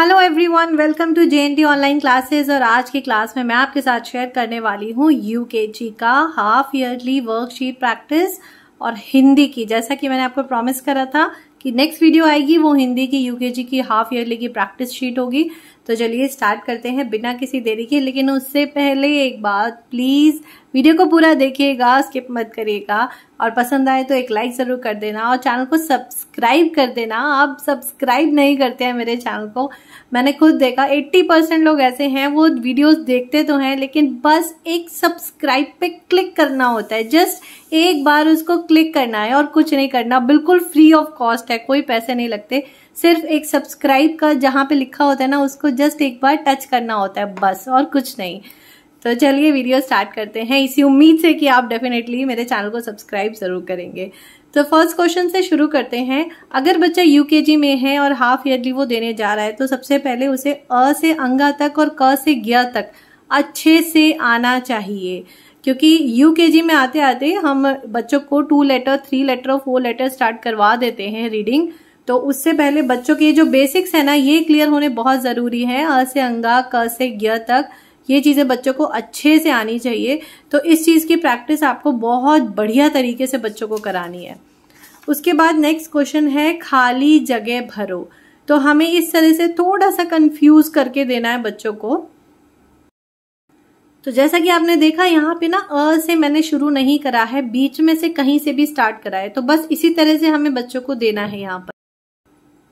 hello everyone welcome to J online classes और आज की क्लास में मैं आपके साथ शेयर करने वाली हूँ यूकेजी का हाफ ईयरली वर्कशीट प्रैक्टिस और हिंदी की जैसा कि मैंने आपको प्रॉमिस करा था कि नेक्स्ट वीडियो आएगी वो हिंदी की यूकेजी की हाफ ईयरली की प्रैक्टिस शीट होगी तो चलिए स्टार्ट करते हैं बिना किसी देरी के लेकिन उससे पहले एक बात प्लीज़ वीडियो को पूरा देखिएगा स्किप मत करिएगा और पसंद आए तो एक लाइक ज़रूर कर देना और चैनल को सब्सक्राइब कर देना आप सब्सक्राइब नहीं करते हैं मेरे चैनल को मैंने खुद देखा 80 परसेंट लोग ऐसे हैं वो वीडियोस देखते तो हैं लेकिन बस एक सब्सक्राइब पे क्लिक करना होता है जस्ट एक बार उसको क्लिक करना है और कुछ नहीं करना बिल्कुल फ्री ऑफ कॉस्ट है कोई पैसे नहीं लगते सिर्फ एक सब्सक्राइब का जहाँ पे लिखा होता है ना उसको जस्ट एक बार टच करना होता है बस और कुछ नहीं तो चलिए वीडियो स्टार्ट करते हैं इसी उम्मीद से कि आप डेफिनेटली मेरे चैनल को सब्सक्राइब ज़रूर करेंगे तो फर्स्ट क्वेश्चन से शुरू करते हैं अगर बच्चा यूकेजी में है और हाफ ईयरली वो देने जा रहा है तो सबसे पहले उसे अ से अंगा तक और क से ग तक अच्छे से आना चाहिए क्योंकि यूकेजी में आते आते हम बच्चों को टू लेटर थ्री लेटर और फोर लेटर स्टार्ट करवा देते हैं रीडिंग तो उससे पहले बच्चों के जो बेसिक्स है ना ये क्लियर होने बहुत ज़रूरी है अ से अंगा क से ग तक ये चीज़ें बच्चों को अच्छे से आनी चाहिए तो इस चीज़ की प्रैक्टिस आपको बहुत बढ़िया तरीके से बच्चों को करानी है उसके बाद नेक्स्ट क्वेश्चन है खाली जगह भरो तो हमें इस तरह से थोड़ा सा कंफ्यूज करके देना है बच्चों को तो जैसा कि आपने देखा यहाँ पे ना अ से मैंने शुरू नहीं करा है बीच में से कहीं से भी स्टार्ट करा है तो बस इसी तरह से हमें बच्चों को देना है यहाँ पर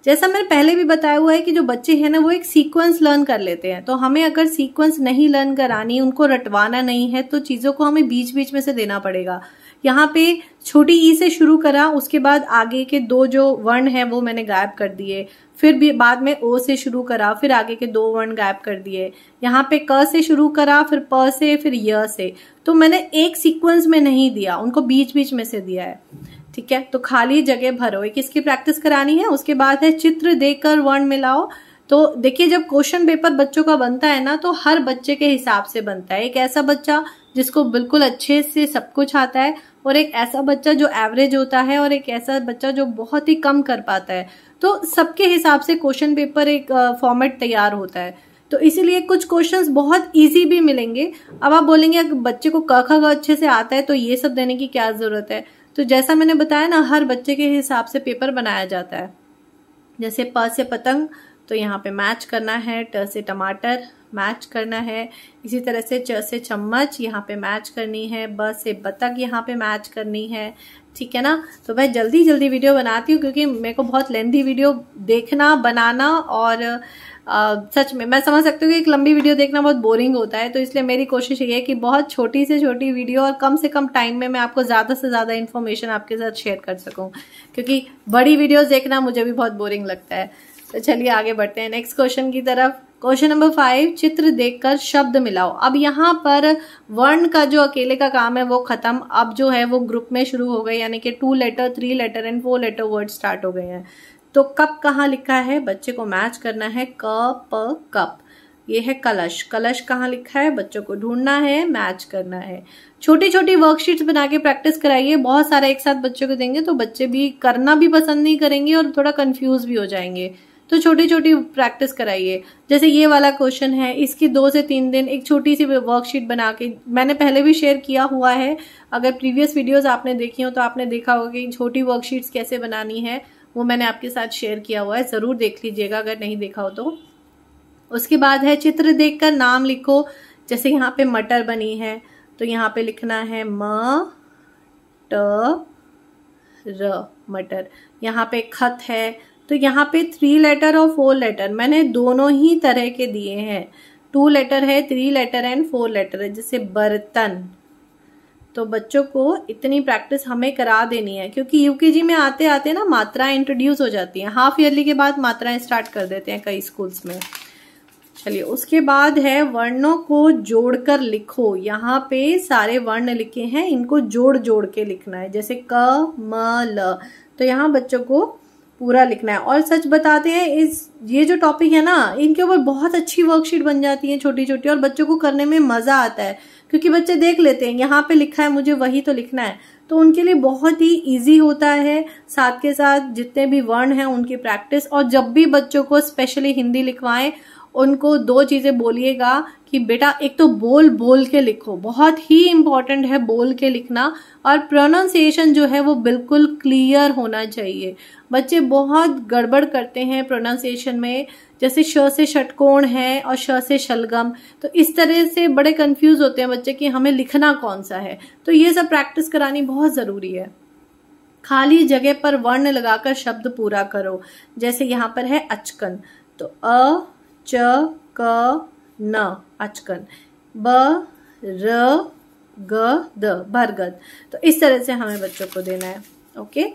जैसा मैंने पहले भी बताया हुआ है कि जो बच्चे हैं ना वो एक सीक्वेंस लर्न कर लेते हैं तो हमें अगर सीक्वेंस नहीं लर्न करानी उनको रटवाना नहीं है तो चीज़ों को हमें बीच बीच में से देना पड़ेगा यहाँ पे छोटी ई से शुरू करा उसके बाद आगे के दो जो वर्ण हैं वो मैंने गायब कर दिए फिर भी बाद में ओ से शुरू करा फिर आगे के दो वर्ण गायब कर दिए यहाँ पे क से शुरू करा फिर प से फिर य से तो मैंने एक सीक्वेंस में नहीं दिया उनको बीच बीच में से दिया है ठीक है तो खाली जगह भरो एक किसकी प्रैक्टिस करानी है उसके बाद है चित्र देकर वर्ण मिलाओ तो देखिए जब क्वेश्चन पेपर बच्चों का बनता है ना तो हर बच्चे के हिसाब से बनता है एक ऐसा बच्चा जिसको बिल्कुल अच्छे से सब कुछ आता है और एक ऐसा बच्चा जो एवरेज होता है और एक ऐसा बच्चा जो बहुत ही कम कर पाता है तो सबके हिसाब से क्वेश्चन पेपर एक फॉर्मेट तैयार होता है तो इसीलिए कुछ क्वेश्चंस बहुत इजी भी मिलेंगे अब आप बोलेंगे अगर बच्चे को क ख अच्छे से आता है तो ये सब देने की क्या ज़रूरत है तो जैसा मैंने बताया ना हर बच्चे के हिसाब से पेपर बनाया जाता है जैसे प से पतंग तो यहाँ पे मैच करना है ट से टमाटर मैच करना है इसी तरह से च से चम्मच यहाँ पे मैच करनी है ब से बतख यहाँ पे मैच करनी है ठीक है ना तो मैं जल्दी जल्दी वीडियो बनाती हूँ क्योंकि मेरे को बहुत लेंदी वीडियो देखना बनाना और सच में मैं समझ सकती हूँ कि एक लंबी वीडियो देखना बहुत बोरिंग होता है तो इसलिए मेरी कोशिश ये है कि बहुत छोटी से छोटी वीडियो और कम से कम टाइम में मैं आपको ज़्यादा से ज़्यादा इन्फॉर्मेशन आपके साथ शेयर कर सकूँ क्योंकि बड़ी वीडियो देखना मुझे भी बहुत बोरिंग लगता है तो चलिए आगे बढ़ते हैं नेक्स्ट क्वेश्चन की तरफ क्वेश्चन नंबर फाइव चित्र देखकर शब्द मिलाओ अब यहाँ पर वर्ण का जो अकेले का काम है वो खत्म अब जो है वो ग्रुप में शुरू हो गए यानी कि two letter three letter and four letter word start हो गए हैं तो कप कहाँ लिखा है बच्चे को मैच करना है क प कप ये है कलश कलश कहाँ लिखा है बच्चों को ढूंढना है मैच करना है छोटी छोटी वर्कशीट्स बना के प्रैक्टिस कराइए बहुत सारा एक साथ बच्चों को देंगे तो बच्चे भी करना भी पसंद नहीं करेंगे और थोड़ा कंफ्यूज भी हो जाएंगे तो छोटी छोटी प्रैक्टिस कराइए जैसे ये वाला क्वेश्चन है इसकी दो से तीन दिन एक छोटी सी वर्कशीट बना के मैंने पहले भी शेयर किया हुआ है अगर प्रीवियस वीडियोस आपने देखी हो तो आपने देखा होगा कि छोटी वर्कशीट्स कैसे बनानी है वो मैंने आपके साथ शेयर किया हुआ है ज़रूर देख लीजिएगा अगर नहीं देखा हो तो उसके बाद है चित्र देखकर नाम लिखो जैसे यहाँ पे मटर बनी है तो यहाँ पे लिखना है म ट र मटर यहाँ पे खत है तो यहाँ पे थ्री लेटर और फोर लेटर मैंने दोनों ही तरह के दिए हैं टू लेटर है three letter and four letter है जैसे बर्तन तो बच्चों को इतनी प्रैक्टिस हमें करा देनी है क्योंकि यूकेजी में आते आते ना मात्राएं इंट्रोड्यूस हो जाती हैं हाफ ईयरली के बाद मात्राएं स्टार्ट कर देते हैं कई स्कूल्स में चलिए उसके बाद है वर्णों को जोड़कर लिखो यहाँ पे सारे वर्ण लिखे हैं इनको जोड़ जोड़ के लिखना है जैसे क म ल तो यहाँ बच्चों को पूरा लिखना है और सच बताते हैं इस ये जो टॉपिक है ना इनके ऊपर बहुत अच्छी वर्कशीट बन जाती है छोटी छोटी और बच्चों को करने में मज़ा आता है क्योंकि बच्चे देख लेते हैं यहाँ पे लिखा है मुझे वही तो लिखना है तो उनके लिए बहुत ही इजी होता है साथ के साथ जितने भी वर्ण हैं उनकी प्रैक्टिस और जब भी बच्चों को स्पेशली हिंदी लिखवाएं उनको दो चीज़ें बोलिएगा कि बेटा एक तो बोल बोल के लिखो बहुत ही इम्पॉर्टेंट है बोल के लिखना और प्रोनाउंसिएशन जो है वो बिल्कुल क्लियर होना चाहिए बच्चे बहुत गड़बड़ करते हैं प्रोनाउंसिएशन में जैसे श से षटकोण है और श से शलगम तो इस तरह से बड़े कंफ्यूज होते हैं बच्चे कि हमें लिखना कौन सा है तो ये सब प्रैक्टिस करानी बहुत ज़रूरी है खाली जगह पर वर्ण लगाकर शब्द पूरा करो जैसे यहाँ पर है अचकन तो अ च क न अचकन ब र ग द भरगद तो इस तरह से हमें बच्चों को देना है ओके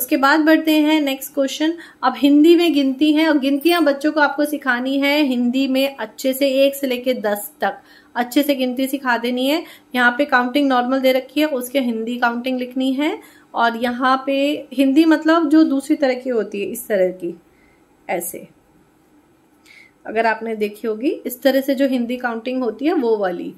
उसके बाद बढ़ते हैं नेक्स्ट क्वेश्चन अब हिंदी में गिनती है और गिनतियां बच्चों को आपको सिखानी है हिंदी में अच्छे से एक से लेके दस तक अच्छे से गिनती सिखा देनी है यहाँ पे काउंटिंग नॉर्मल दे रखी है उसके हिंदी काउंटिंग लिखनी है और यहाँ पे हिंदी मतलब जो दूसरी तरह की होती है इस तरह की ऐसे अगर आपने देखी होगी इस तरह से जो हिंदी काउंटिंग होती है वो वाली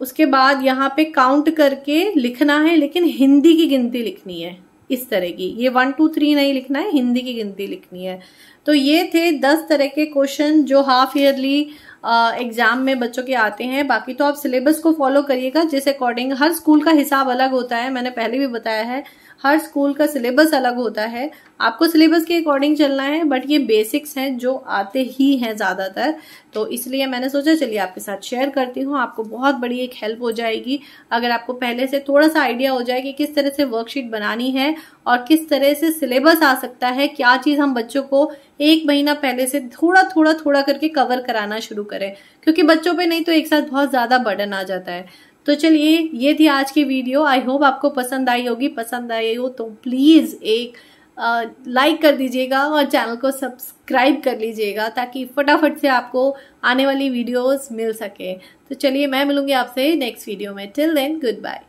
उसके बाद यहाँ पे काउंट करके लिखना है लेकिन हिंदी की गिनती लिखनी है इस तरह की ये वन टू थ्री नहीं लिखना है हिंदी की गिनती लिखनी है तो ये थे दस तरह के क्वेश्चन जो हाफ ईयरली एग्जाम में बच्चों के आते हैं बाकी तो आप सिलेबस को फॉलो करिएगा जिस अकॉर्डिंग हर स्कूल का हिसाब अलग होता है मैंने पहले भी बताया है हर स्कूल का सिलेबस अलग होता है आपको सिलेबस के अकॉर्डिंग चलना है बट ये बेसिक्स हैं जो आते ही हैं ज़्यादातर तो इसलिए मैंने सोचा चलिए आपके साथ शेयर करती हूँ आपको बहुत बड़ी एक हेल्प हो जाएगी अगर आपको पहले से थोड़ा सा आइडिया हो जाए कि किस तरह से वर्कशीट बनानी है और किस तरह से सिलेबस आ सकता है क्या चीज़ हम बच्चों को एक महीना पहले से थोड़ा थोड़ा थोड़ा करके कवर कराना शुरू करें क्योंकि बच्चों पर नहीं तो एक साथ बहुत ज़्यादा बर्डन आ जाता है तो चलिए ये थी आज की वीडियो आई होप आपको पसंद आई होगी पसंद आई हो तो प्लीज़ एक लाइक कर दीजिएगा और चैनल को सब्सक्राइब कर लीजिएगा ताकि फटाफट से आपको आने वाली वीडियोस मिल सके तो चलिए मैं मिलूंगी आपसे नेक्स्ट वीडियो में टिल देन गुड बाय